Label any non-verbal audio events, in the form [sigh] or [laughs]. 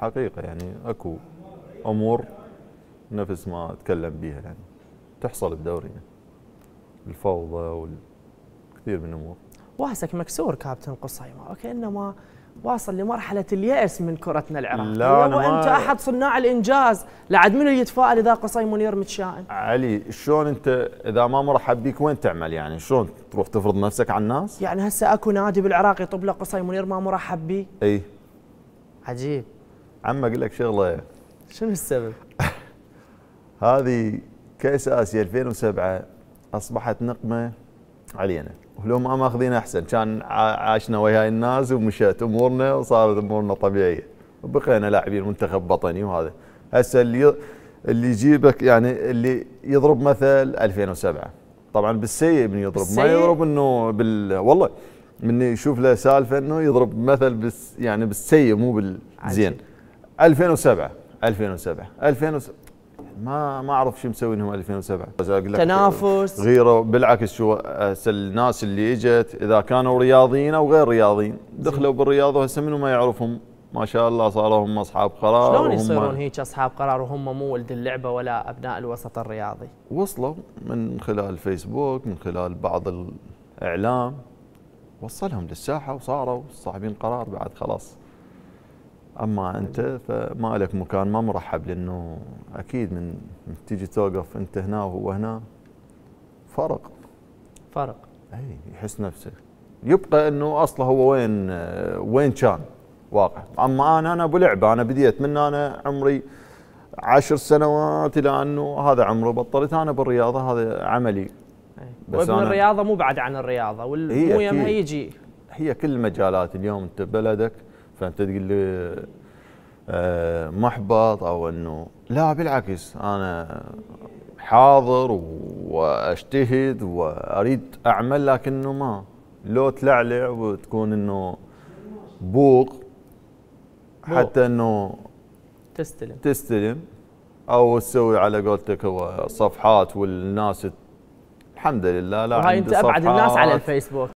حقيقه يعني اكو امور نفس ما اتكلم بها يعني تحصل بدورينا يعني. الفوضى والكثير من الامور واسك مكسور كابتن قصيمه وكانما واصل لمرحله الياس من كرتنا العراقيه لا أنا وانت ما... احد صناع الانجاز لعد منو يتفائل اذا قصيم منير متشائم علي شلون انت اذا ما مرحب بيك وين تعمل يعني شلون تروح تفرض نفسك على الناس يعني هسه اكو نادي بالعراق يطب له قصيم منير ما مرحب به؟ اي عجيب عم اقول لك شغله شنو السبب؟ [laughs] هذه كاس اسيا 2007 اصبحت نقمه علينا ولو ما ماخذين احسن كان عاشنا وياي الناس ومشت امورنا وصارت امورنا طبيعيه وبقينا لاعبين منتخب وطني وهذا هسه اللي اللي يجيبك يعني اللي يضرب مثل 2007 طبعا بالسيء من يضرب بالسيء؟ ما يضرب انه بال والله من يشوف له سالفه انه يضرب مثل بس يعني بالسيء مو بالزين عجيب. 2007 2007 2007 ما ما اعرف شو مسوينهم 2007 تنافس غيره بالعكس شو الناس اللي اجت اذا كانوا رياضيين او غير رياضيين دخلوا بالرياضه وهسه منو ما يعرفهم ما شاء الله صاروا هم اصحاب قرار شلون يصيرون هيك اصحاب قرار وهم مو ولد اللعبه ولا ابناء الوسط الرياضي؟ وصلوا من خلال فيسبوك من خلال بعض الاعلام وصلهم للساحه وصاروا صاحبين قرار بعد خلاص اما انت فما لك مكان ما مرحب لانه اكيد من تيجي توقف انت هنا وهو هنا فرق فرق اي يحس نفسه يبقى انه اصله هو وين وين كان واقع اما انا انا ابو لعبه انا بديت من انا عمري عشر سنوات الى انه هذا عمره بطلت انا بالرياضه هذا عملي بس وابن الرياضه مو بعد عن الرياضه والمو يمها يجي هي كل المجالات اليوم انت بلدك فانت تقول لي آه، محبط او انه لا بالعكس انا حاضر واجتهد واريد اعمل لكنه ما لو تلعلع وتكون انه بوق حتى انه تستلم تستلم او تسوي على قولتك هو صفحات والناس الحمد لله لا وهاي انت ابعد الناس على الفيسبوك